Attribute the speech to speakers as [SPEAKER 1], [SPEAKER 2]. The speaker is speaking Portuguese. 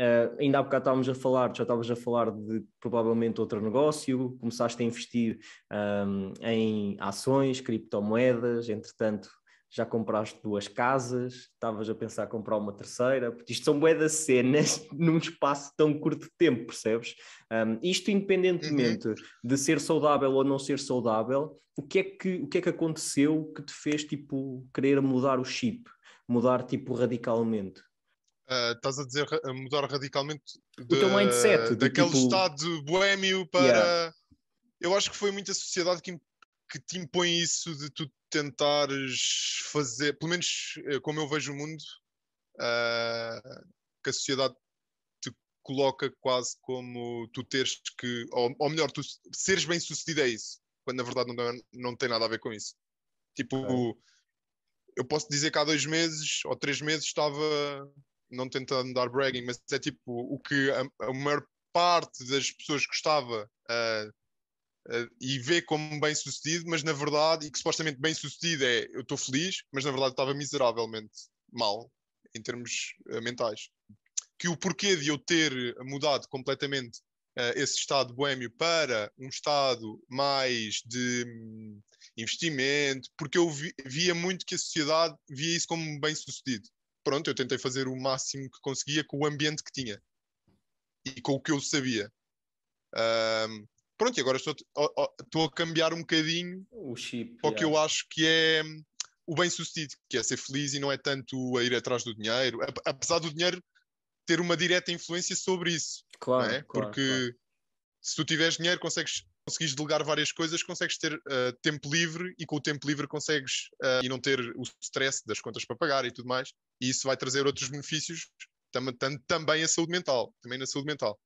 [SPEAKER 1] Uh, ainda há bocado estávamos a falar, já estavas a falar de provavelmente outro negócio, começaste a investir um, em ações, criptomoedas, entretanto já compraste duas casas, estavas a pensar comprar uma terceira, porque isto são moedas cenas num espaço tão curto de tempo, percebes? Um, isto independentemente uhum. de ser saudável ou não ser saudável, o que, é que, o que é que aconteceu que te fez tipo querer mudar o chip, mudar tipo radicalmente?
[SPEAKER 2] Eh, estás a dizer a mudar radicalmente de, o teu mindset, de daquele tipo... estado boêmio para. Yeah. Eu acho que foi muita sociedade que, que te impõe isso de tu tentares fazer, pelo menos eh, como eu vejo o mundo, uh, que a sociedade te coloca quase como tu teres que, ou, ou melhor, tu seres bem sucedido é isso, quando na verdade não, não tem nada a ver com isso. Tipo, é. eu posso dizer que há dois meses ou três meses estava não tentando dar bragging, mas é tipo o que a, a maior parte das pessoas gostava uh, uh, e vê como bem sucedido, mas na verdade, e que supostamente bem sucedido é eu estou feliz, mas na verdade estava miseravelmente mal em termos uh, mentais. Que o porquê de eu ter mudado completamente esse estado boêmio para um estado mais de hum, investimento, porque eu vi, via muito que a sociedade via isso como bem sucedido pronto, eu tentei fazer o máximo que conseguia com o ambiente que tinha e com o que eu sabia. Um, pronto, e agora estou, estou a cambiar um bocadinho o chip. o que eu acho que é hum, o bem-sucedido, que é ser feliz e não é tanto a ir atrás do dinheiro, apesar do dinheiro ter uma direta influência sobre isso. Claro, é? claro porque claro se tu tiveres dinheiro, consegues conseguires delegar várias coisas, consegues ter uh, tempo livre e com o tempo livre consegues uh, e não ter o stress das contas para pagar e tudo mais. E isso vai trazer outros benefícios, tam tam também a saúde mental, também na saúde mental.